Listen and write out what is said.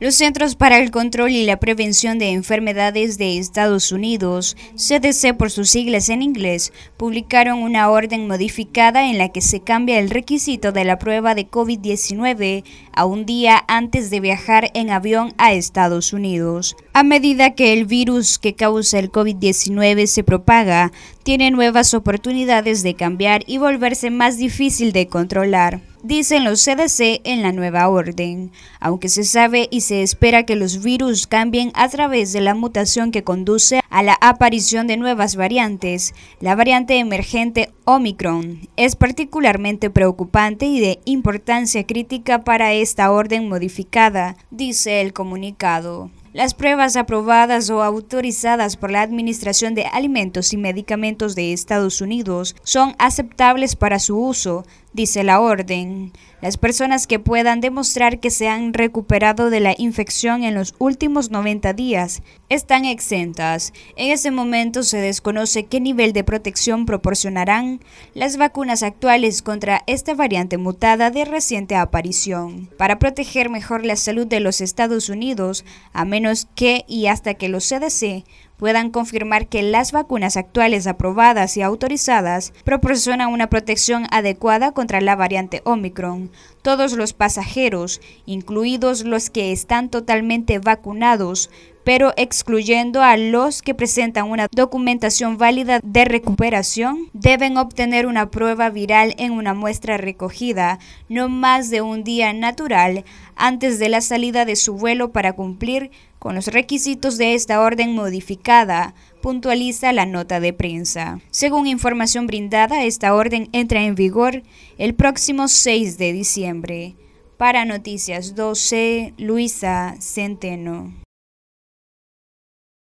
Los Centros para el Control y la Prevención de Enfermedades de Estados Unidos, CDC por sus siglas en inglés, publicaron una orden modificada en la que se cambia el requisito de la prueba de COVID-19 a un día antes de viajar en avión a Estados Unidos. A medida que el virus que causa el COVID-19 se propaga, tiene nuevas oportunidades de cambiar y volverse más difícil de controlar dicen los CDC en la nueva orden. Aunque se sabe y se espera que los virus cambien a través de la mutación que conduce a la aparición de nuevas variantes, la variante emergente Omicron es particularmente preocupante y de importancia crítica para esta orden modificada, dice el comunicado. Las pruebas aprobadas o autorizadas por la Administración de Alimentos y Medicamentos de Estados Unidos son aceptables para su uso, dice la orden. Las personas que puedan demostrar que se han recuperado de la infección en los últimos 90 días están exentas. En ese momento se desconoce qué nivel de protección proporcionarán las vacunas actuales contra esta variante mutada de reciente aparición. Para proteger mejor la salud de los Estados Unidos, a menos que y hasta que los CDC, puedan confirmar que las vacunas actuales aprobadas y autorizadas proporcionan una protección adecuada contra la variante Omicron. Todos los pasajeros, incluidos los que están totalmente vacunados, pero excluyendo a los que presentan una documentación válida de recuperación, deben obtener una prueba viral en una muestra recogida no más de un día natural antes de la salida de su vuelo para cumplir con los requisitos de esta orden modificada, puntualiza la nota de prensa. Según información brindada, esta orden entra en vigor el próximo 6 de diciembre. Para Noticias 12, Luisa Centeno.